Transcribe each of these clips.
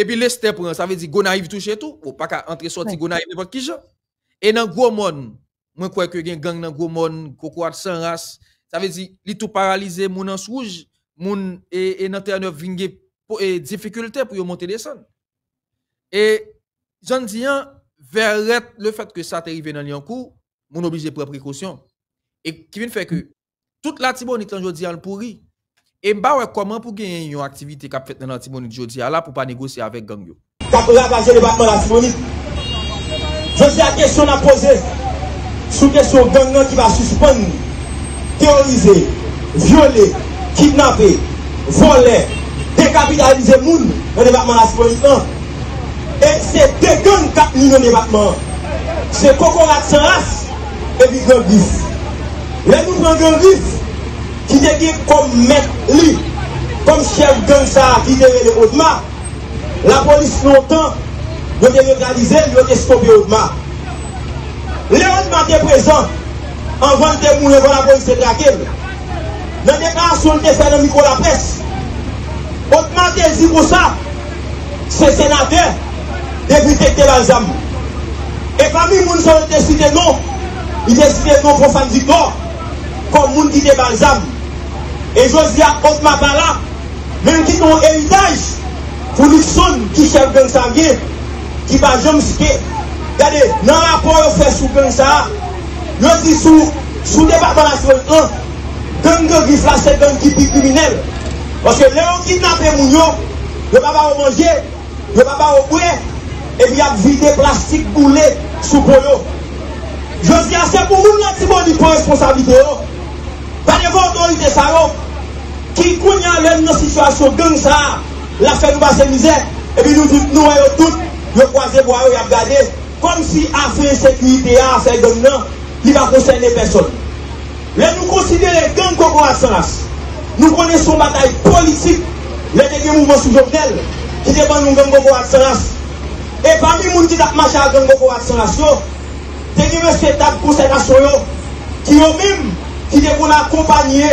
Et puis les prend, ça veut dire Gonaïve touche tout. Ou pas qu'à entrer sortir Gonaïve n'importe qui Et dans le monde, moi crois que gen gang dans gros monde, sans race, ça veut dire li tout paralysé moun en rouge, moun et et nan terre vingue et difficulté pour monter sons. Et j'en dis vers le fait que ça t'arrive dans Lyoncourt, mon obligé prendre précaution. Et qui vient faire que toute la Tibonite en jodi en pourri E mba wek kwa man pou genyen yon aktivite Kap fetnen an Timonit Jodi Ala pou pa negose avek gang yo Kako la vaje debatman an Timonit Je se a kesyon a pose Sou kesyon gang nan ki va suspon Teorize Viole, kidnave Vole, dekapitalize moun An debatman an Timonit nan E se degan kap ni nan debatman Se kokon ak se rase E bi gang bif Le nou pren gen bif ki te di koum met li koum chèv gèm sa ki te vele Othman la polis nou tan yo te legalize, yo te stopi Othman le Othman te prezant anvan te moun evo la polis e drakeb nan te ka sou te fèlè mikou la pres Othman te zi pou sa se senade de vitè te balzam e fami moun sou te sitè nou i te sitè nou pou fan zi gò kon moun di te balzam E yo zi a kont matan la, menm ki ton eridaj, pou li son ki chèv gen sangye, ki pa jom sike. Gade, nan rapor yo fè sou gen sa, yo zi sou, sou debatant la son an, genm gen vi flashe genm ki pi kuminel. Pwoske leon ki nan peroun yo, yo vaba o manje, yo vaba o kwe, e vi ak vide plastik boule sou kon yo. Yo zi a sepou ou mwen timon di pou responsabilite yo, Van evo otorite sa yo Ki kounyan lèm nou situasyon gen sa La fèl ou basè mizè Ebi nou nou wè yo tout Yo kwa zèp wè yo yap gade Kom si a fèl sekuite ya, a fèl gen nan Li va konseyne peson Lèm nou konsidere gen koko atsan as Nou kone sou batay politik Lèm te gen moumansou jokdel Ki te ban nou gen koko atsan as E pa mi moun ti tak machal gen koko atsan as yo Tenye mè setak konseyna soyo Ki yo mim ki te kon akompanyye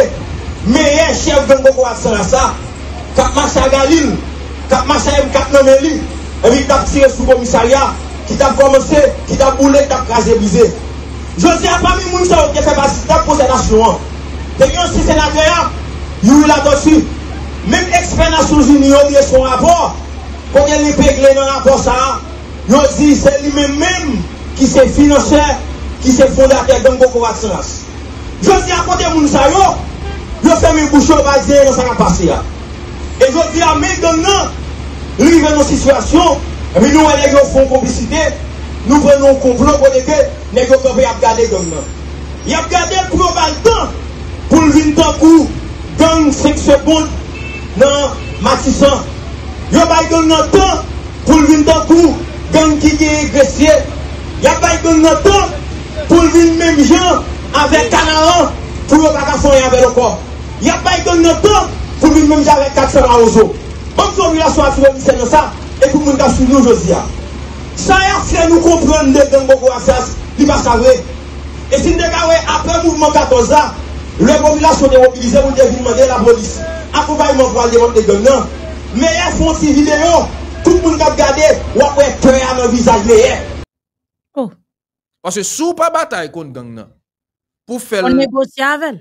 meye chev Don Gokorat Serasa kat masya galil kat masya ev kat nomeli evi tap sire sou komisarya ki tap kome se, ki tap oule, tap kaze bize yo si apami moun sa ou ke fe basi tap posenasyon te yon si senataya yon la dosi men ekspenasyon zi ni yon ye son apor kon gen li pekle nan apor sa yon si se li men men ki se finanse ki se fondate Don Gokorat Serasa Yo se a kote moun sa yo, yo se mi kouche wazye yon sa ka pasi ya. E yo se a me don nan, li ve nou situasyon, mi nou wè le yo fon koubisite, nou vè nou konvlon kou deke, le yo konve yap gade don nan. Yap gade pou yo bay don, pou lvin tankou, gang seksyobon nan matisan. Yo bay don nan tankou, pou lvin tankou, gang kike gresye. Yo bay don nan tankou, pou lvin menm jan, Avet kanalan, pou yo kaka fon yave lo ko. Ya pay ton noto, pou moun mwen jave kakseman ozo. Moun sou rilasyon ati rilasyon yo sa, e pou moun ka sou moun yo ziya. San ya fren nou kompran le geng bo go a fers, li ba chave. E sin dekave apre moun moun katoza, le moun rilasyon de wopilize moun dek moun mende la bolis. Apo kwa yi moun kwa le moun de geng nan. Meye fon si videyo, pou moun ka gade, wakwe kre an wavizaje ye. Wase sou pa batay kon geng nan. pour faire on négocie avec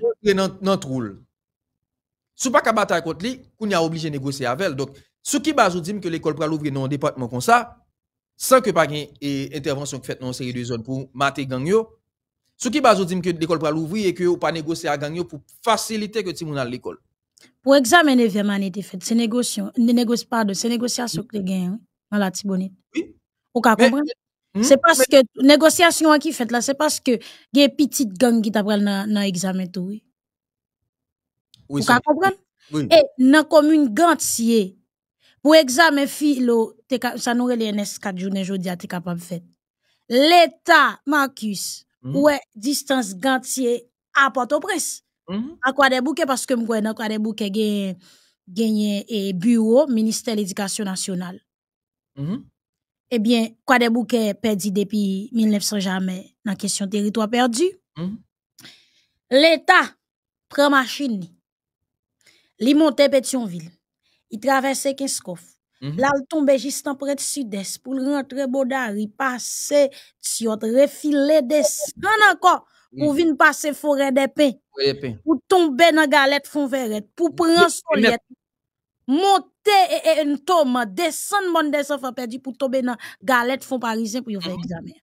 dans pas qu'à bataille contre lui qu'on a obligé négocier avec donc ce qui base dit que l'école va l'ouvrir dans un département comme ça sans que pas une eh, intervention faite dans une série de zones pour mater gang yo ce qui base dit que l'école va l'ouvrir et que ou pas négocier à gang yo pour faciliter que tout monde à l'école pour examen 9e année fait c'est négociation ne négocie pas de c'est négociation que gagne hein, dans la tibonite oui ou ka comprendre Hmm? C'est parce que négociation qui fait là, c'est parce que il y a une petite gang qui t'apprend dans l'examen tout. Oui. Vous comprenez? Oui. Et dans la commune Gantier, pour examen philo, ça nous les NS 4 jours, aujourd'hui, tu capable de faire. L'État, Marcus, hmm? ouais, distance Gantier à Port-au-Prince. Hmm? À quoi des bouquets, parce que moi, dans quoi des bouquets, gagné et bureau, ministère de l'Éducation nationale. Eh bien, quoi des bouquets perdus depuis 1900 jamais dans la question perdu? territoire perdu. Hmm? L'État, prend machine Il il monte Petionville, il traverse 15. mm il tombe juste en près sud-est pour rentrer rentre Bodari, pase tsyot, des refiler anko encore hmm. pour la forêt de la oui, tomber dans la galette, fon verrette. pour prendre monter et e ntoma, desen mon enfants fè pour tomber tomber dans galette fon parisien pour faire examen.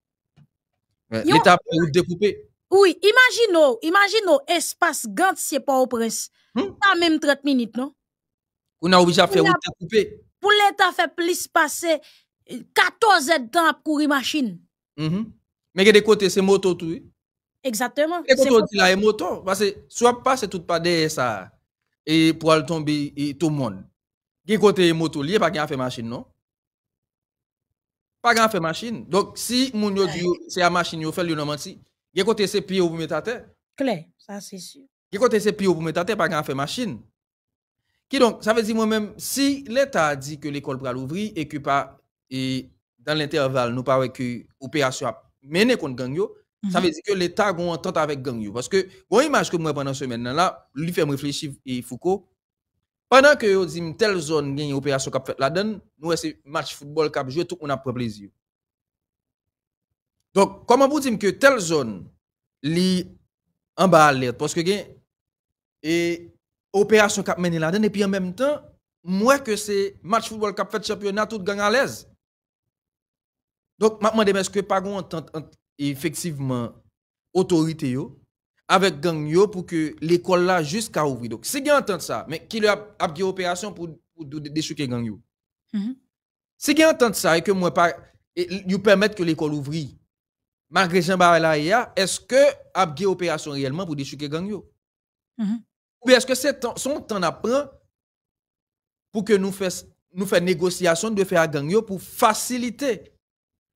fait L'Etat de découpé Oui, imaginez, imaginez espace gant si pas pas au Hmm? Pas même 30 minutes, non? Ou obligé à faire ou découper. Pour l'état faire plus passer 14 et dan ap kouri machine. Mm -hmm. Mais gen de côté c'est moto tout. Exactement. Et kote ou c'est moto parce moto. soit que soit passe tout pas ça. ça et pour tomber tout tout monde, qui côté moto lié pas gagne a fait machine non? Pas gagne a fait machine. Donc si moun yo c'est à machine yo fait le nan menti. Gen côté c'est pied pour mettre à terre. Clair, ça c'est sûr. qui côté c'est pied pour mettre à terre pas gagne a fait machine. Qui donc ça veut dire moi-même si l'état dit que l'école va l'ouvrir et que pas et dans l'intervalle nous pas que opération menée contre gang yo, Ça mhm. veut dire que l'État a une entente avec gang. Parce que, une image que moi pendant semaine là, lui fait réfléchir et Foucault, pendant que vous dites telle zone gagne opération qu'a fait la donne, nous c'est match football qu'a joué tout on a pris plaisir. Donc comment vous dites que telle zone li en bas alerte parce que gagne et opération mené la donne et puis en même temps moi que c'est match football qu'a fait championnat tout gang à l'aise. Donc maintenant est-ce que pas entente effectivement autorité yo avec gang pour que l'école là jusqu'à ouvrir. Donc, si vous entendez ça, mais qui a, a opération pour, pour déchouquer gang mm-hmm. Si vous entendez ça et que moi pas, permettre que l'école ouvre, malgré Jean est-ce que a opération réellement pour déchouquer gang mm-hmm. Ou est-ce que c'est son temps apprend pour que nous fassions nous négociation de faire à pour faciliter.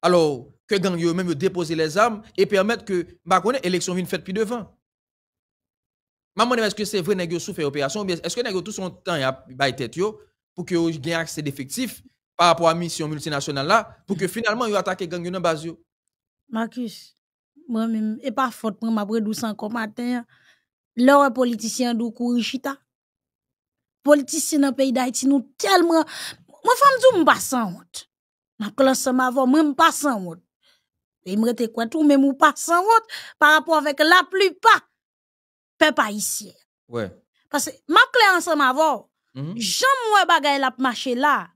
Alors, que gang même déposer les armes et permettre que, bah, élection vienne faite plus devant. Maman, est-ce que c'est vrai que vous fait opération ou bien est-ce que vous tout son temps à pour que vous ayez accès d'effectifs par rapport à la mission multinationale là pour que finalement vous attaquez gang dans base Marcus, moi-même, et pas faute, moi, après 12 ans comme matin, hein. l'heure politicien du Kourichita. Politicien dans le pays d'Haïti, nous tellement. Moi, femme, je pas sans honte. ne classe, suis même je pas sans honte. Et me rete quoi tout, même ou pas sans honte, par rapport avec la plupart peuple ici. Ouais. Parce que, ma clé ensemble avant, mm -hmm. j'aime bagay la marché là.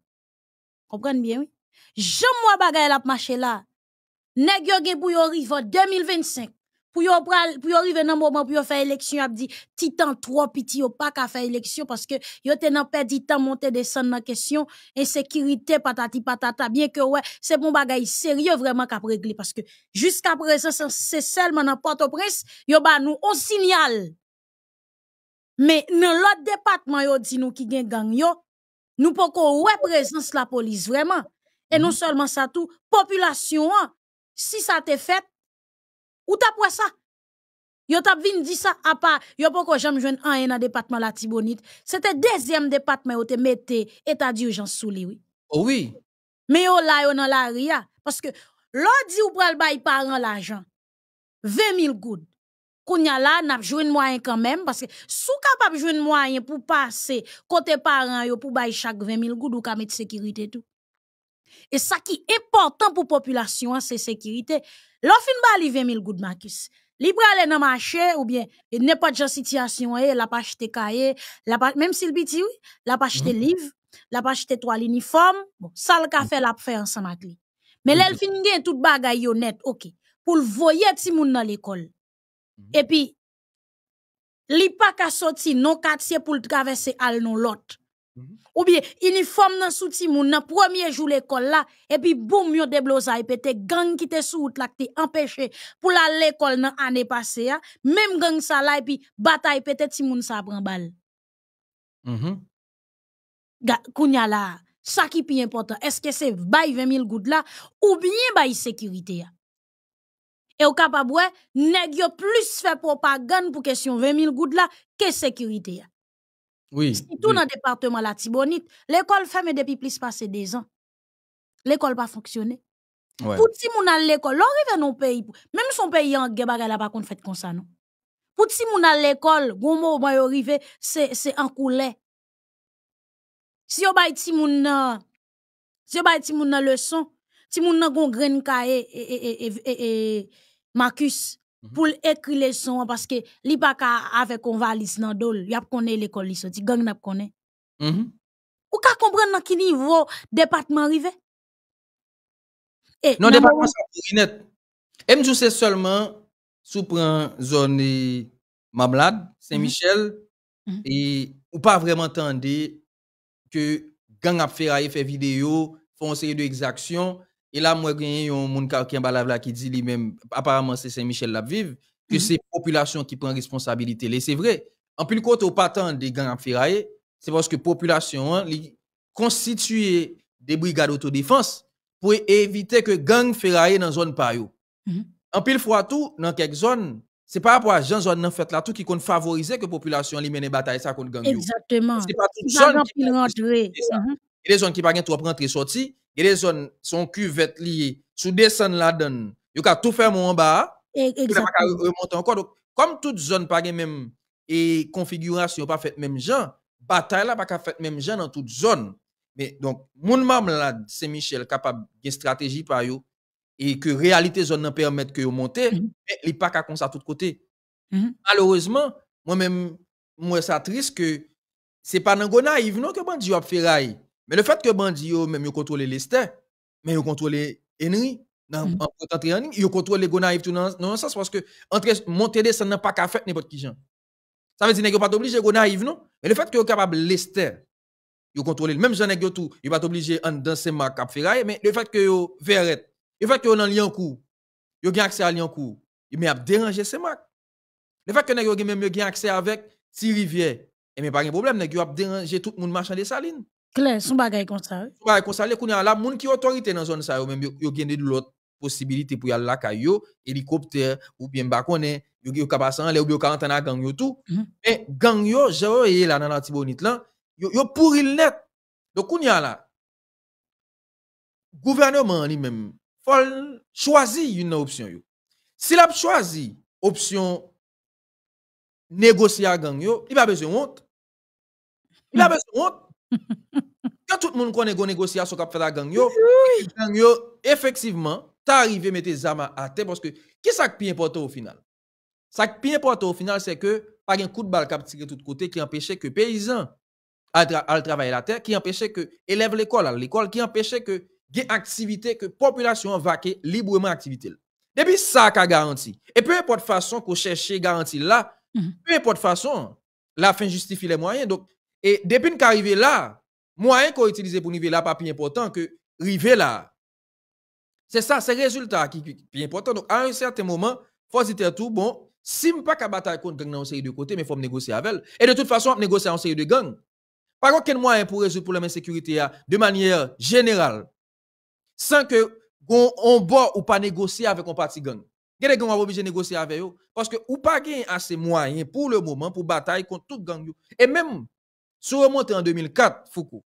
Comprenez bien, oui? J'aime bagay la marché là. Nèg yo gen pou 2025. Pour yo pral, pour yo arriver dans moment pour yo faire élection, a dit titan trop piti yo pas qu'à faire élection parce que yo t'es pas perdu temps monter descendre dans question insécurité patati patata bien que ouais, c'est bon bagay sérieux vraiment qu'à régler parce que jusqu'à présent c'est seulement dans Port-au-Prince, yo ba nous on signal. Mais dans l'autre département yo dit nous qui gen gang yo, nous pouvons ouais présence la police vraiment. Et non mhm. seulement ça tout, population, hein. si ça te fait, ou t'as pour ça? Yo t'as vin dit ça à part, yo pas encore jamais joué un dans département la C'est C'était deuxième département où tu mets l'état d'urgence sous lui. Oh oui. Mais yo là, yo dans la ria. Parce que l'ordi ou pral bay paran l'argent, 20 000 goud. Kounya là, n'a pas joué moyen quand même. Parce que sou capable de jouer moyen pour passer côté parent yo pour bay chaque 20 000 goud ou ka de sécurité tout. Et ça qui est important pour la population, hein, c'est la sécurité. L'offre va balle 20 000 gouttes, Marcus. Libre aller dans le marché, ou bien, il n'est eh, pas de situation, il n'a pas acheté acheter cahier, pas, même s'il si il n'a pas acheté mhm. livre, livre, il n'a pas acheter toile uniforme, bon, ça le café, mhm. la pas faire ensemble avec Mais l'elle mhm. fin gen tout bagay honnête, ok, pour le voyer le monde dans l'école. Et puis, li pas qu'à sortir non quartier pour le traverser à l'autre. Ou mhm. bien Ou bien, uniforme nan souti moun le premier de l'école là, et puis boum, yon déblosa, et des gang qui te sous là, qui empêché pour à l'école nan année passée, hein. même gang ça là, et puis bataille qui ti moun sa pran balle. Mm -hmm. Kounya là, ça qui est important, est-ce que c'est bay 20 000 gouttes ou bien bay sécurité hein? Et au capable, nèg yo plus fait propagande pour question 20 000 gouttes que que sécurité hein? Oui. tout oui. dans le département la Tibonite, l'école ferme depuis plus de deux ans. L'école pas fonctionné. Ouais. Pour si moun aller l'école, l'on arrive dans pays, même son pays en guerre bagay la pas qu'on fait comme ça non. Pour si moun aller l'école, gon mot moi arrivé, c'est c'est en coulé. Si on bay ti moun nan si yo bay ti moun nan leçon, ti moun nan gon grain cahier et et et et Marcus Mhm. Pour écrire les sons, parce que li pas avec un valise dans dol, y a connaît l'école li sorti, gang n'a connaît. Mm -hmm. Ou ka comprendre dans quel niveau département arrivé? Et eh, non, département c'est net. Et me c'est seulement sous prend zone Mablad, mhm. Saint-Michel mhm. et ou pas vraiment entendu que gang a fait fait vidéo, font une série d'exactions et là, moi, il y a un monde qui dit même apparemment, c'est Saint-Michel la vive, que mhm. c'est la population qui prend responsabilité. Et c'est vrai. En plus, côté au partant des gangs ferraillés, c'est parce que la population hein, constituée des brigades d'autodéfense pour éviter que gangs ferraillés dans la zone mhm. En plus, fois tout, dans quelques zones, c'est pas rapport à gens zone en fait là tout qui compte favoriser que la population mène mène bataille ça contre gangs. Exactement. C'est pas les zone qui rentre. Et les zones qui pas trop rentrer sortir, gede son, son sous liye, sou desen la den, yo ka faire fè tout faire yo ka remonte remonter encore pas zon pa gen même et configuration pa pas même même bataille la pa ka fait même gens dans toute zone. Mais donc, mon mam c'est Michel capable de stratégie par yo et que réalité zone n'en permettre que yo monter, mhm. mais il pas qu'à ça tout côté. Mhm. Malheureusement, moi-même, moi ça triste que c'est pas dans naïve non que bandi a ferraille. Mais le fait que Bandi, même, ils contrôle Lester, mais ils contrôle Henry, dans mm -hmm. ils contrôlent tout dans non sens parce que entre monter ça n'a pas qu'à faire n'importe qui Ça veut dire qu'ils pas obligé Gonaïve, non, mais le fait que capable Lester contrôle le même gens de tout, il pas obligé en danser ma cap ferraille mais le fait que yo verret, le fait que yo dans lien coup, yo gain accès à lien coup, mais a déranger ces marques. Le fait que nèg même yo gain accès avec si rivière et mais pas de problème nèg a dérangé tout le monde marchand des salines. Kler, son bagay kon sa Son bagay kon sa le kounen la, moun ki otorite nan zon sa yo, menm yo, yo gen de lout posibilite pou yal laka yo, helikopter, ou bien bakone, yo gen yo kapasan, le ou bi yo 40 gang yo tou, mm -hmm. men gang yo, jero ye la nan antibonit lan, yo, yo pourril net. Do kounen la, gouvernement ni même fol chwazi yon nan opsyon yo. Si la chwazi opsyon negosya gang yo, li ba bezon ont. Li ba bezon honte mhm. Quand tout le monde connaît une négociation qui a fait la gang, yo, tu yo, effectivement, à mettre tes armes à terre parce que qui ce qui est important au final? ce qui est important au final, c'est que pas un coup de balle qui a tiré de qui empêchait que paysans travaillent à la terre, qui empêchait que élèves l'école l'école, qui empêchait que les activités que population vaquer librement activité. Depuis ça qu'a garanti. Et peu importe façon qu'on cherche garantie là, mhm. peu importe façon, la fin justifie les moyens. Donc, et depuis qu'on arrivé là, moyen qu'on utilise pour niveler là pas plus important que river là. C'est ça, c'est le résultat qui est important. Donc, à un certain moment, faut dire tout, bon, si je pas bataille contre gang dans une série de côté, mais faut négocier avec elle. Et de toute façon, négocier en série de gang. Par contre, quel moyen pour résoudre le problème de sécurité hein, de manière générale, sans que on, on ou pas négocier avec un parti gang. Quel gang obligé de négocier avec eux? Parce que ou pas gagner assez moyens pour le moment pour bataille contre toute gang. Et même, si on remonte en 2004, Foucault,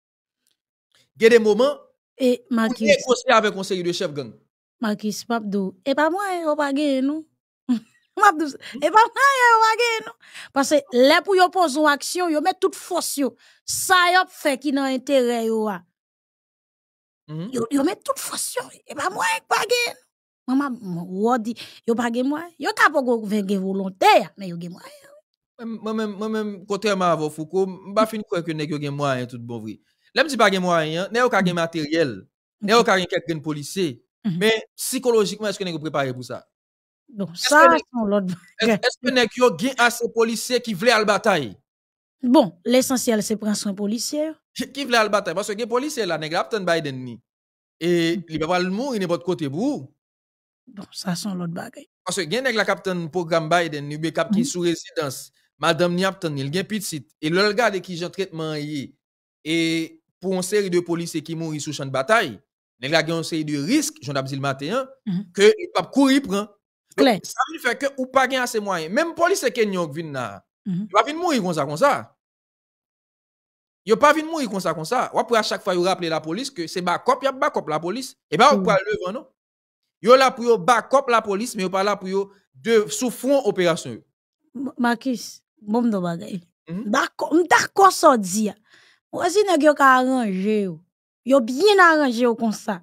il y a des moments et Marquis négocier avec conseiller de chef gang. Marquis dou. et pas moi on va gagner nous. Mabdou, et pas moi on va gagner parce que là pour yo poser une action, yo met toute force yo. Ça yo fait qui dans intérêt yo a. Ah. Mm-hmm. Yo yo met toute force et pas moi on va gagner. Maman wodi, yo pas gagner moi. Yo ka pas gagner volontaire, mais yo gagner moi. Moi-même, moi-même, contrairement à vos Foucault, je ne croire que les gens ont tout bon vrai. Là, ne dit pas gamin moyen, n'a aucun matériel. N'a quelqu'un de policier. Mais psychologiquement est-ce que vous pas préparé pour ça Donc ça son Est-ce que vous ce que yo policiers qui veulent aller bataille Bon, l'essentiel c'est prendre soin policier qui veut aller à la bataille parce que les policier la n'est pas Biden ni. Et mm-hmm. il peut pas mourir votre côté Donc ça son autre bagarre. Parce que vous avez la capitaine programme Biden ni becap de sous résidence. Madame il pas tant il gagne petit. Et le gars est qui en traitement et pour une série de policiers qui mourent sous champ de bataille, il y a une série de risques, j'en ai dit le matin, hein, mhm. que ne pas courir prendre. Ça veut dire que ou pas gagner assez moyens. Même policiers qui sont venus ne ils pas mourir comme ça, comme ça. Ils pas de mourir comme ça, comme ça. Ou après, à chaque fois, ils rappelle la police que c'est backup, il y a backup la police. Et eh bien, on mhm. pas le non? Yo là pour backup la police, mais a pas là pour de sous opération. Marquis, bon de bagay. Mhm. D'accord, ça dit. Si nèg yo ka arrangé yo. Yo bien arrangé yo comme ça.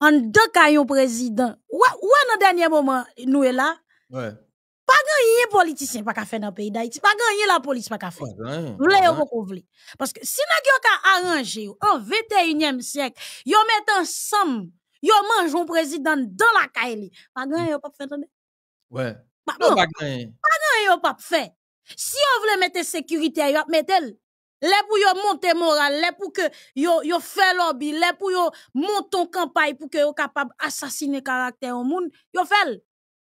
En deux cas président. ou en dernier moment nous est là. Ouais. Pas gagné politicien pas ka faire dans pays d'Haïti, pas gagné la police pas ka faire. Vle yo pou vle. Parce que si nèg yo ka arrangé yo en 21e siècle, yo met ensemble, yo mange un président dans la caille. Pas gagné yo pas faire Ouais. Pas gagné. Pas gagné yo pas faire. Si on voulait mettre sécurité, on mettre les pour yo monter moral, les pour que yo yo fait lobby, les pour yo monter campagne pour que yo capable assassiner caractère au monde, yo fait.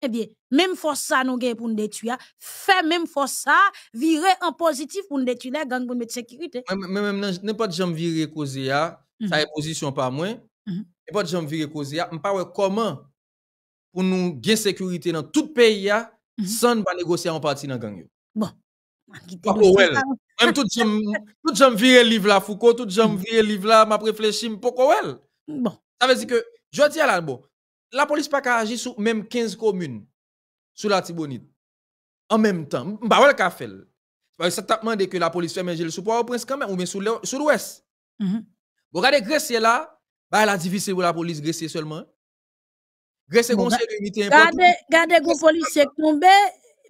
Eh bien, même force ça nous gagne pour nous détruire, fait même force ça virer en positif pour nous détruire gang pour mettre sécurité. Mais même n'importe gens virer causer ça mhm. est position pas moins. Mhm. N'importe gens virer causer ça, pas comment pour nous gagner sécurité dans tout pays mhm. sans négocier en partie dans gang. Bon même tout jom, tout jom le livre la Foucault, tout jom mm. vire livre la, ma preflechi mpoko Bon. Ça veut dire que, je dis à la, bon, la police pas qu'à agir sur même 15 communes, sur la Tibonite. En même temps, bah ouais, qu'a fait. Ça t'a demandé que la police fait manger le sous au prince quand même, ou bien sur l'ouest. Vous mm-hmm. regardez, Grèce là, bah, elle a divisé pour la police Grèce seulement. Grèce, bon, limité de Regardez Gardez, gardez, gros policier tombé,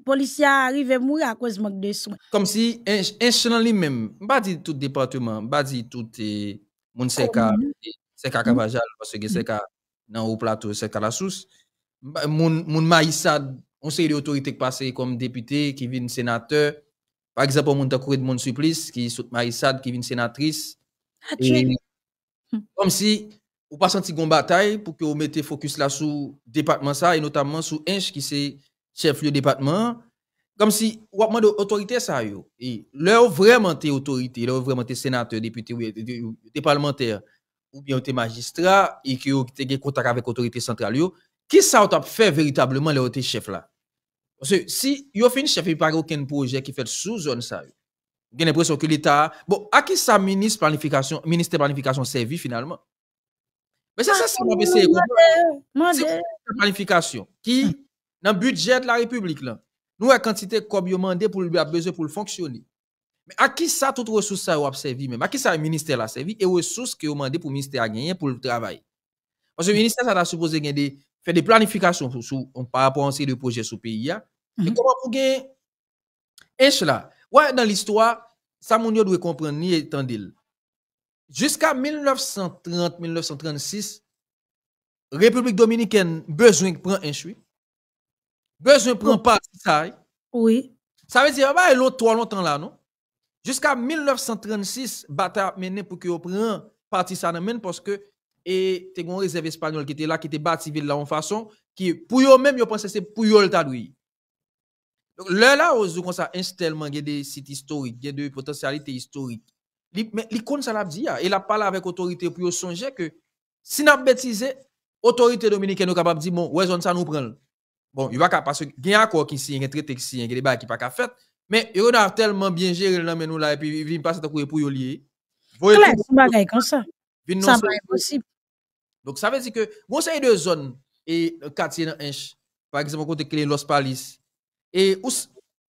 policiers arrivent à mourir à cause de manque de soins. Comme si, un lui-même, pas dit tout département, pas dit tout eh, monde c'est qu'à kabajal, parce que c'est mm. dans le plateau, c'est la sous, Moun, moun on sait les autorités qui passent comme député, qui viennent sénateur. Par exemple, moun couru de mon supplice, qui saute maïsade, qui vient sénatrice. Ah, hmm. Comme si, ou pas senti une bataille pour que vous mettez focus là sur département ça et notamment sur Inch qui c'est chef du département, comme si, ou à autorité ça yo. Et leur vraiment t'es autorité, leur vraiment t'es sénateur, député, t'es parlementaire, ou bien t'es magistrat, et qui que gen contact avec autorité centrale yo, qui ça tap fait véritablement les te chef là? Parce que si yo fin chef, il pas aucun projet qui fait sous zone ça yo. J'ai l'impression que l'État, bon, à qui ça ministre planification, ministère planification servi finalement? Mais ça, ça, c'est la planification qui dans le budget de la République, là, nous avons quantité de a demandé pour le besoin pour fonctionner. Mais à qui ça toute ressources ça a servi mais À qui ça le ministère la servi et ressources que vous demandé pour le ministère à gagner pour le travail? Parce que le ministère ça a supposé gagner faire des planifications par rapport à ces projets sur le pays. Mais Et mhm. comment vous gagner? un cela, ouais, dans l'histoire, ça mon doit comprendre ni Jusqu'à 1930-1936, République dominicaine besoin de prendre un chou. Besoin prend pas ça. Hein? Oui. Ça veut dire, bah, l'autre trop longtemps là, non? Jusqu'à 1936, bataille menée pour que prenne parti ça dans parce que, et, t'es une réserve espagnole qui était là, qui était bâtie ville là en façon, qui, pour eux même, ils pensaient c'est pour eux le Donc, là, là, on comme ça, il des sites historiques, il y des potentialités historiques. Mais l'icône, ça l'a dit, hein? il a parlé avec autorité pour songer que, si n'a bêtisé, l'autorité dominicaine est capable de dire, bon, ouais, ça nous prend. Bon, il va pas parce qu'il y a un accord qui signe, un traité qui signe, des débat qui pas qu'à faire. Mais il a tellement bien géré le nous là et puis il vient passer pour pour lier. voyez, c'est bagaille comme ça. Ça pas impossible. Donc ça veut dire que vous avez deux zones, et quartier dans Inch, par exemple côté clé Los Palis et où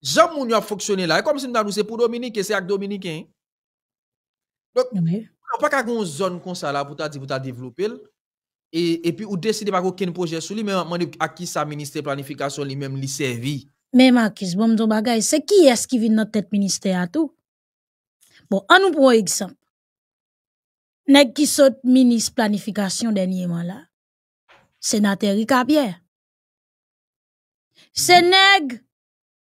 Jean Mounio a fonctionné là, comme si nous c'est pour Dominique c'est avec Dominicain. Hein. Donc, on n'a pas qu'à une zone comme ça là pour ta développer, E, e pi ou deside pa kou ken proje sou li, mwen de akis sa minister planifikasyon li mèm li servi. Mèm akis, bon mzon bagay, se ki eski vin notet minister atou? Bon, an nou proye gisam, neg ki sot minister planifikasyon denye man la, senateri kabye. Se neg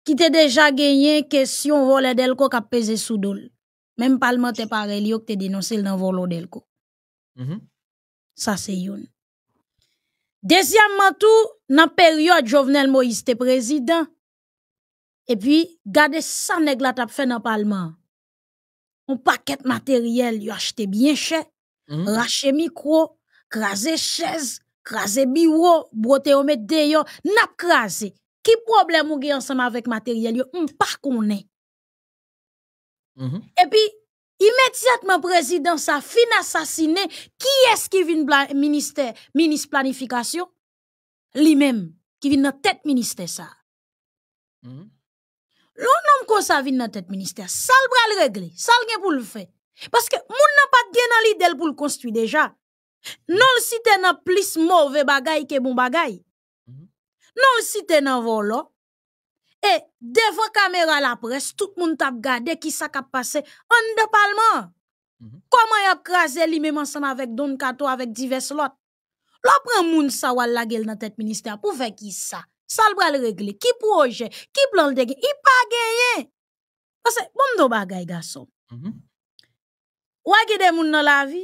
ki te deja genyen ke si yon volè delko ka peze sou dole. Mèm palman te pare li yo ki te dinonsèl nan volò delko. Mh-mh. ça c'est yon. Deuxièmement tout, dans la période Jovenel Moïse était président, et puis, gardez ça nèg la fait dans le Parlement. Un paquet matériel, yon acheté bien cher, mhm. rache micro, krasé chaise, krasé bureau, broté yon met de yon, nap krasé. Qui problème ou ge ensemble avec matériel yon? M'pas est. Et puis, Immédiatement, président, sa fin assassiné, qui est-ce qui vient ministère, ministre planification? Lui-même, qui vient dans tête ministère, ça. L'homme, nomme quoi ça vient dans tête ministère? Ça le bras le régler, ça le pour le faire. Parce que, monde n'a pas de dans l'idée pour le construire déjà. Non, le site n'a plus mauvais bagay que bon bagay. Hmm? Non, le site un volant. E devan kamera la pres, tout moun tap gade, kisa kap pase, an de palman. Mhm. Koman yap krasi li mè monsan avèk don kato avèk divers lot. Lopren moun sa wala gel nan tèt minister pou vek kisa. Salbra li regle, kip wòje, kip lòl dege, ipa geye. Kose, moun do bagay gasop. Ou mhm. akide moun nan la vi,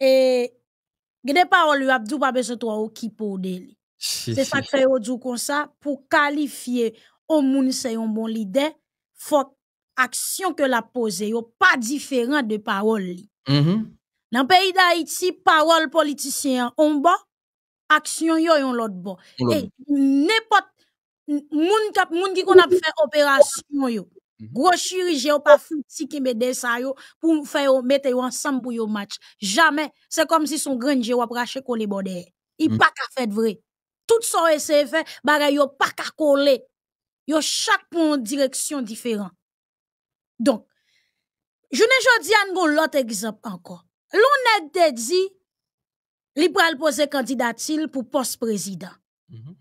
e gede parol yu ap djou pa bezot wò ou kip wò de li. c'est ça si. que fait comme ça pour qualifier au monde c'est un bon leader faut action que la poser pas différent de parole mm-hmm. dans le pays d'Haïti parole politicien on bon action yon l'autre bon et n'importe monde qui on a fait opération yo mm-hmm. gros chirurgien pas fouti qui met des ça pour faire mettre ensemble pour yo match jamais c'est comme si son grand jeu ou a braché il n'y mm-hmm. a pas qu'à faire vrai tout son essai fait, bagay yo pas qu'à coller. Yo chaque point direction différent. Donc, je ne jodi an gon l'autre exemple encore. L'on a dit, li pral pose candidatil pour poste président. -hmm.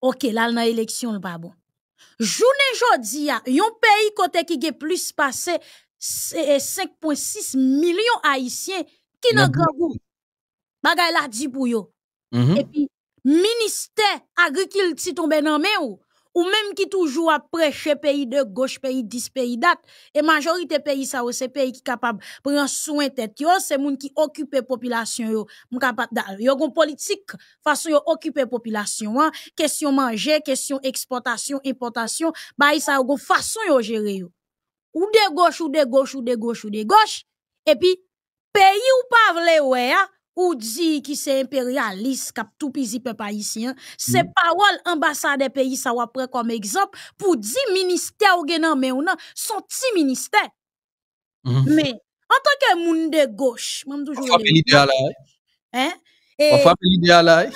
Ok, là, a élection le pas bon. Jounen jodi a yon pays kote ki ge plus passé 5.6 millions Haitien ki nan pas Bagay la di pou yo. Mm -hmm. Et ministère agricole tombé dans main ou ou même qui toujours après pays de gauche, pays dis pays date, et majorité pays ça, c'est pays qui capable prendre soin tête yo, c'est monde qui occupe population yo, moun capable yo gon politique, façon yo occupe population, hein. question manger, question exportation, importation, bah ça gon façon yo gérer yo. Ou de gauche, ou de gauche, ou de gauche, ou de gauche, et puis, pays ou pas vle ouais, hein ou dit qui c'est impérialiste cap tout pizi peuple haïtien Ses mm. paroles, ambassade des pays ça ou après comme exemple pour dire ministère ou gen mais ou nan son petit ministère mm-hmm. mais en tant que monde de gauche même toujours hein. hein et on l'idéal là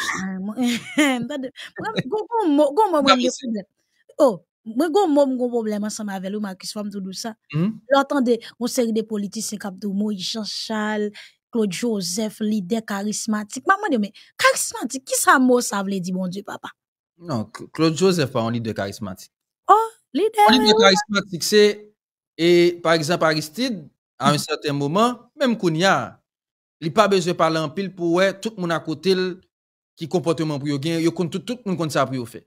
Oh, moi gon mom problème ensemble avec le Marcus femme tout ça. Mm? Mm-hmm. L'entendez, mon série des politiciens cap de mots, Jean Charles, Claude Joseph, leader, charismatique. Maman dit, mais charismatique, qui sa ça sa dire, bon Dieu, papa? Non, Claude Joseph pas un leader charismatique. Oh, leader. Un leader charismatique, c'est, par exemple Aristide, à un certain moment, même il y a, pas besoin de parler en pile pour tout le monde à côté qui comportement pour gagner, il tout, tout monde monde sa ça pour faire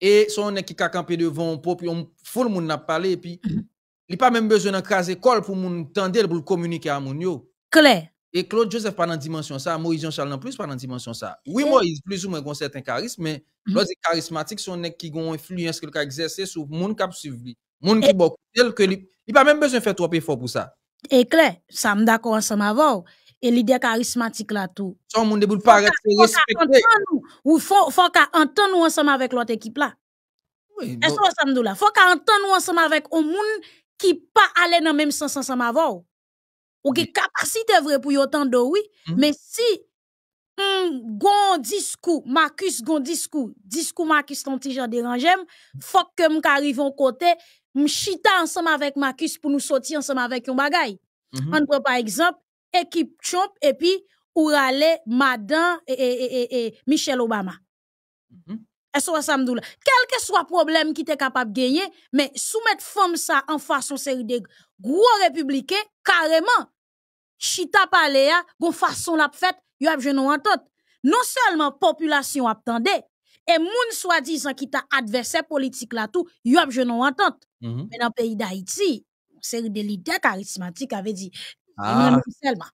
Et son qui a campé devant un pi on a il nap puis il pas puis il n'a pas même besoin tendre pour communiquer à moun yo. Claire. E Claude Joseph pa nan dimensyon sa, Moise Jean-Charles nan plus pa nan dimensyon sa. Oui, Moise, plus ou mwen kon certain karism, men mhm. lòzik karismatik sonen ki gon effluens ke lò ka egzersè sou moun kap suvi. Moun ki bok. Il pa mèm bezon fè trope fò pou sa. E kler, sa mdakò ansem avò. E l'idea karismatik la tout. Son moun debout paret pe respektè. Fò ka anten nou ansem avèk lòt ekip la. Fò ka anten nou ansem avèk o moun ki pa ale nan mèm sens ansem avò. Ou capacité vrai pour yon de oui. Hmm. Mais si, un hmm, discours, Marcus gon discours, discours Marcus ton tijan dérangem, faut que m'arrive en côté, m'chita ensemble avec Marcus pour nous sortir ensemble avec yon bagaille. Hmm. On prend par exemple, équipe Trump et puis, ou rale madame et, et, et Michel Obama. ce que ça me double? Quel que soit problème qui t'es capable de gagner, mais soumettre femme ça en façon série de gros républicains, carrément, chita a gon façon l'a fête. yo a entente non seulement population attendait et moun soi-disant qui t'a adversaire politique là tout yo a entente mhm. mais dans pays d'Haïti série de leaders charismatiques avait dit ah. seulement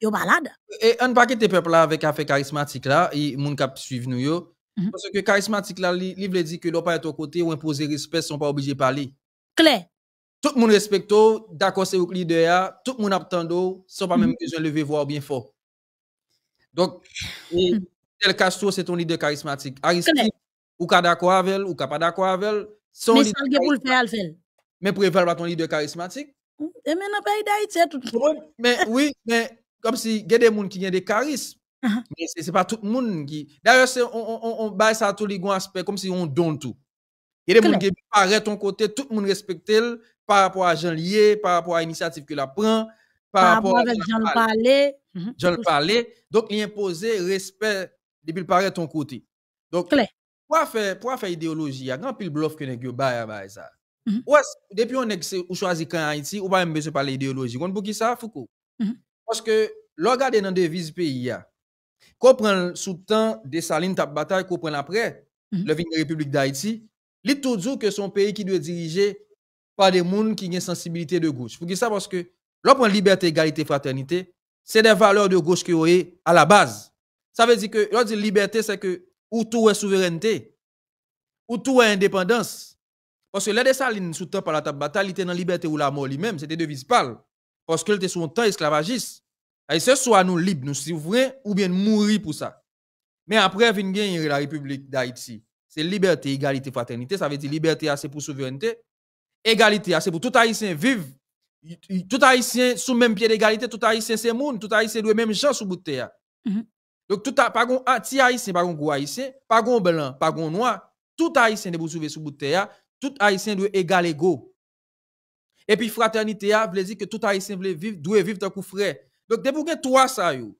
yo balade et on pas quitter peuple là avec affaire charismatique là et moun k'ap suivre nous yo mhm. parce que charismatique là li vle dit que l'on pas être aux côté ou imposer respect sont pas obligés de parler clair tout le monde respecte, d'accord, c'est le leader, tout le monde attend, sans pas même mm-hmm. besoin de lever voir bien fort. Donc, tel mm-hmm. Castro, c'est ton leader charismatique. Aristide, ou pas d'accord avec elle, ou pas d'accord avec elle. Mais ça, le pour le faire, Mais pour ton leader charismatique. Mm-hmm. Et maintenant, d'Haïti, tout Mais oui, mais comme si il y a des gens qui ont des charismes. Uh-huh. Mais ce n'est pas tout le monde qui. D'ailleurs, on, on, ça baisse à tous les aspects comme si on donne tout. Il y a des gens qui paraissent ton côté, tout le monde respecte le par rapport à Jean Lié, par rapport à l'initiative qu'il apprend, par, par rapport à Jean le Palais. Mhm, Jean le Palais. Donc, il impose respect depuis le paraît ton côté. Donc, pourquoi faire, quoi faire idéologie? Il y a grand pile bluff que nous avons fait. ça. Mhm. Depuis qu'on a choisi quand Haïti, on pas même besoin parler idéologie. On pour qui ça, Foucault? Mhm. Parce que, regardez dans devise pays, qu'on prend sous temps de salines de bataille, qu'on prend après, le la République d'Haïti, il tout toujours que son pays qui doit dirigé par des gens qui ont une sensibilité de gauche. Pour qui ça? Parce que l'on liberté, égalité, fraternité, c'est des valeurs de gauche qui ont à la base. Ça veut dire que la liberté, c'est que ou tout est souveraineté, ou tout est indépendance. Parce que l'aide Saline, sous temps par la table bataille, il était dans liberté ou la mort lui-même, c'était devise pâle. Parce qu'il était sous un temps esclavagiste. Et ce soit nous libres, nous souverains, ou bien mourir pour ça. Mais après, vient gagner la République d'Haïti liberté, égalité, fraternité. Ça veut dire liberté, c'est pour souveraineté. Égalité, c'est pour tout haïtien vivre. Tout haïtien sous même pied d'égalité, tout haïtien c'est monde, tout haïtien doit même gens sous bout de terre. Mhm. Donc tout pas gon anti haïtien, pas gon gros haïtien, pas gon blanc, pas gon noir, tout haïtien doit sauver sous bout de tout haïtien doit égal égo. Et puis fraternité a ah, veut dire que tout haïtien veut vivre, doit vivre tant que frère. Donc dès que trois ça ou,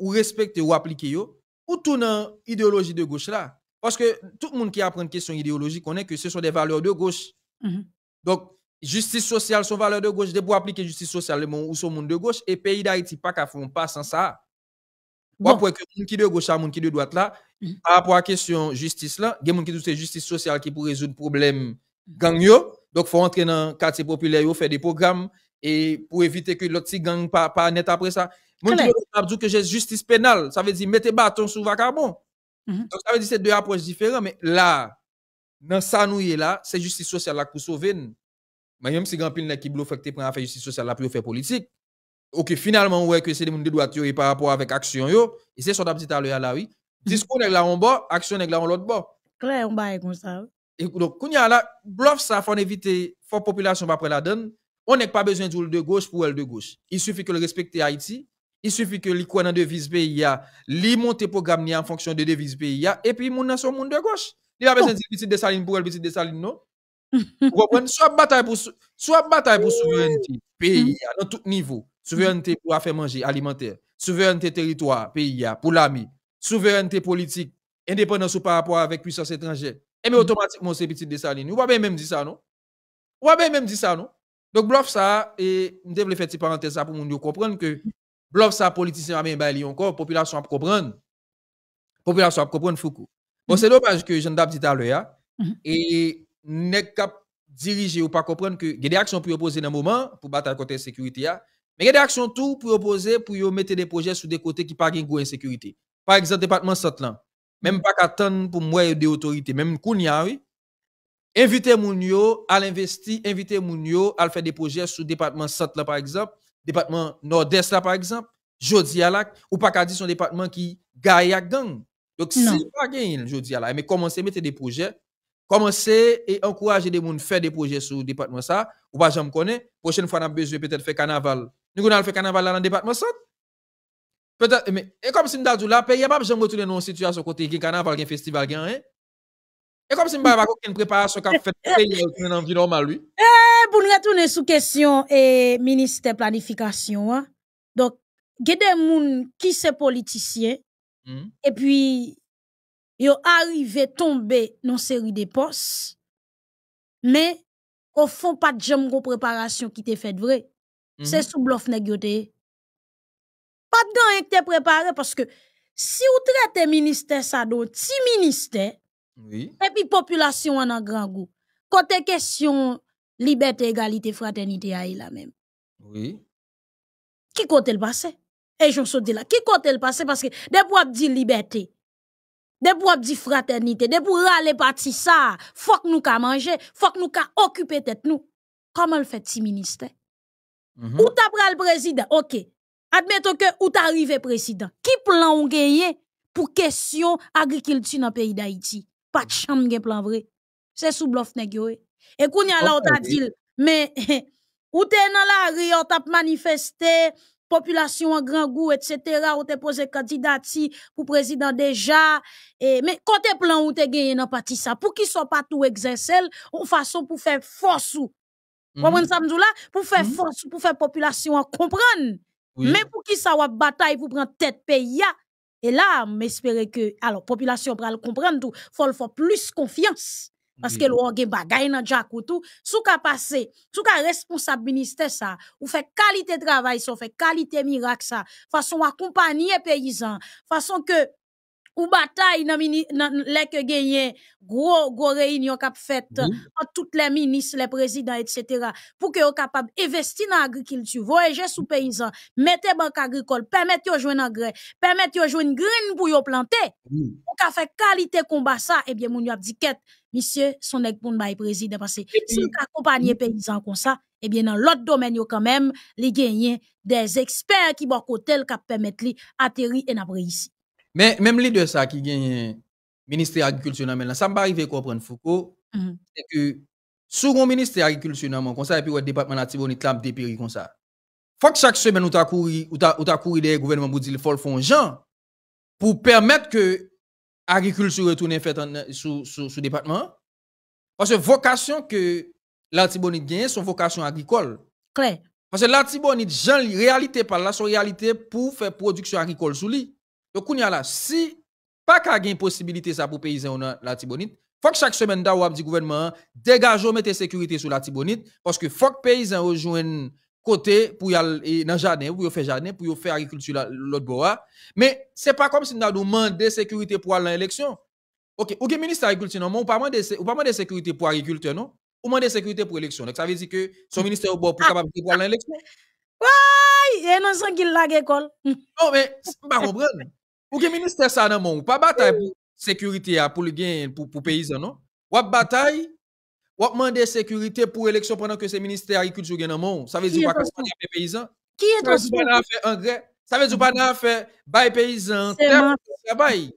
ou respecter ou appliquer yo, ou tout dans idéologie de gauche là, parce que tout le monde qui apprend une question idéologique connaît que ce sont des valeurs de gauche. Mhm. Donc, justice sociale sont valeurs de gauche. De pour appliquer justice sociale, ou sont monde de gauche. Et pays d'Haïti, pas qu'à font pas sans ça. Bon. Pour que monde qui de gauche à monde qui de droite là, mhm. par rapport à la question justice là, il y a monde qui c'est justice sociale qui pour résoudre problème mhm. gang yo. Donc, faut entrer dans le quartier populaire, faire des programmes et pour éviter que l'autre gang pas pa net après ça. Mon dit que j'ai justice pénale, ça veut dire mettez bâton sous vacabon Mhm. Donc, ça veut dire que c'est deux approches différentes, mais là, dans ça, nous est là, c'est justice sociale qui pour sauver Mais même si grand pile qui bloque, tu prends faire justice sociale là pour faire politique. Ok, finalement, ouais, que c'est des gens de droite par rapport avec action, yo, et c'est son petit à l'heure là, oui. Mhm. Discours n'est là en bas, action n'est là en l'autre bas. Claire, on va comme ça. Et donc, quand il y a là, bluff ça, faut éviter, faut population après la donne. On n'a pas besoin de de gauche pour elle de gauche. Il suffit que le respecte Haïti, il suffit que l'icône dans devise pays li monte programme ni en fonction de devise pays, et puis moun son monde de gauche. Il a besoin de petit Dessaline pour le Dessaline, non? Vous comprenez? Soit bataille pour, soit bataille pour souveraineté, pays, mhm. dans tout niveau. Souveraineté pour faire manger, alimentaire. Souveraineté territoire, pays, pour l'ami. Souveraineté politique, indépendance ou par rapport avec puissance étrangère. Et eh, mais mhm. automatiquement, c'est petit Dessaline. Vous bien même dit ça, non? Vous bien même dit ça, non? Donc, bluff ça, et je voulais faire une petite parenthèse pour vous comprendre que Blof sa politisyen a bay li encore population ap comprendre population ap comprendre foukou. Bon, mhm. C'est dommage que je ne jen dap dit hein. tout ya, l'heure. Et e nek kap dirije ou pa comprendre ke y pour aksyon pou yo pose nan mouman, pou batal kote sécurité ya, men gen de aksyon tou pour yo pose pou yo mette de des sou de kote ki pas gen sécurité. Par exemple, département Sotlan, même pas katan pou pour de otorite, même koun ya hein, wè, invite moun yo l'investir, investi, invite moun yo faire des projets proje sou Sotlan par exemple, département nord-est là, par exemple, jodi à ou pas qu'à dire son département qui gagne à Donc, si pas gagne jodi alak, mais commencez à mettre des projets, commencez et encourager des gens à faire des projets sur le département ça, ou pas, j'en connais, prochaine fois, on a besoin peut-être faire carnaval. Nous, on a fait carnaval dans le département ça. Peut-être, mais, et comme si nous avons dit là, a pas de retourner dans une situation côté, qui carnaval, qui festival, qui et comme si je n'avais pas une préparation qui a fait payer dans la vie normale, lui. Eh, pour nous retourner sous question, et eh, ministère planification, hein. donc, il y a des gens qui sont politiciens, hmm. et puis, ils sont arrivés tomber dans une série de postes, mais au fond, pas de préparation qui est faite vrai. Hmm. C'est sous bluff, n'est-ce pas? Pas de préparé, parce que si vous traitez ministère ça, donc, si ministère, et puis population en un grand goût. Côté question liberté, égalité, fraternité a là même. Oui. Qui côté le passé Et j'en saute là. Qui côté le passé Parce que des fois dit liberté. De pour fraternité, de pour les parti ça, faut que nous ka manger, faut que nous ka occuper tête nous. Comment le fait si ministère? Mm-hmm. Où -hmm. Ou ta le président, ok. Admettons que ou t'arrive président. Qui plan ou gagné pour question agriculture dans le pays d'Haïti? pas de chambre gen plan vrai. C'est sous bluff nèg yo. Et kounya là on t'a dit mais ou t'es dans la rue on t'a manifesté population en grand goût etc. ou t'es posé candidati pour président déjà et mais côté plan ou t'es gagné dans parti ça pour qui sont pas tout exercer ou façon pour faire force ou mhm. Comprenez ça là pour faire mhm. force pour faire population comprendre. Mais pour qui ça va bataille pour prendre tête pays et là, m'espérer que, alors, population pral comprendre tout, faut plus confiance. Parce que mm. l'on a dans Jack ou tout, sous cas passé, sous cas responsable ministère ça, ou fait qualité travail ça, ou fait qualité miracle ça, façon accompagner paysan, façon que ou bataille dans que que gros gros réunion qu'a fait en toutes les ministres les présidents etc. pour que capable investir dans agriculture voyager sous paysan mettez banque agricole permettre yo joindre engrais permettre yo joindre grain pour yo planter pour qu'a fait qualité combat ça et eh bien mon yo a dit monsieur son nèg pour président parce que si accompagner paysan comme ça eh bien, dans l'autre domaine, yo quand même, les gagnants, des experts qui à côté, qui permettre d'atterrir et d'apprendre ici. Mais même les deux ça qui gagnent ministère agriculture là ça m'arrive à comprendre Foucault, mhm. c'est que sous le ministère agriculture l'Agriculture, comme ça et puis le département la Tibonite l'a dépéri comme ça. Faut que chaque semaine ou t'a couru ou t'a couru derrière gouvernement pour dire faut le font gens pour permettre que agriculture retourne fait sous sous département parce que vocation que l'antibonite gagne son vocation agricole. Parce que latibonite la réalité par là, son réalité pour faire production agricole sous lui. Donc, a si pas qu'à une possibilité ça pour paysan ou la Tibonite, faut que chaque semaine le ou du gouvernement dégage mettez sécurité sur la Tibonite parce que faut que paysan rejoignent côté pour y aller dans jardin pour y faire jardin pour y faire agriculture l'autre bois hein. mais c'est pas comme si nous avons demandé sécurité pour aller à l'élection. OK, ou le ministre de l'agriculture, non, on pas demande pas de sécurité pour l'agriculture, non, ou de sécurité pour l'élection. Donc ça veut dire que son ministère au bord pour ah. capable pour aller y l'élection. Ouais, et non sans qu'il la école. Non mais pas Pou gen minister sa nan moun, pa batay pou sekurite ya pou peyizan, non? Wap batay, wap mande sekurite pou eleksyon Pou gen minister sa nan moun, sa vezi wakasman yon peyizan? Ki e tosi? Sa vezi wakasman yon peyizan? Se ba? Se ba?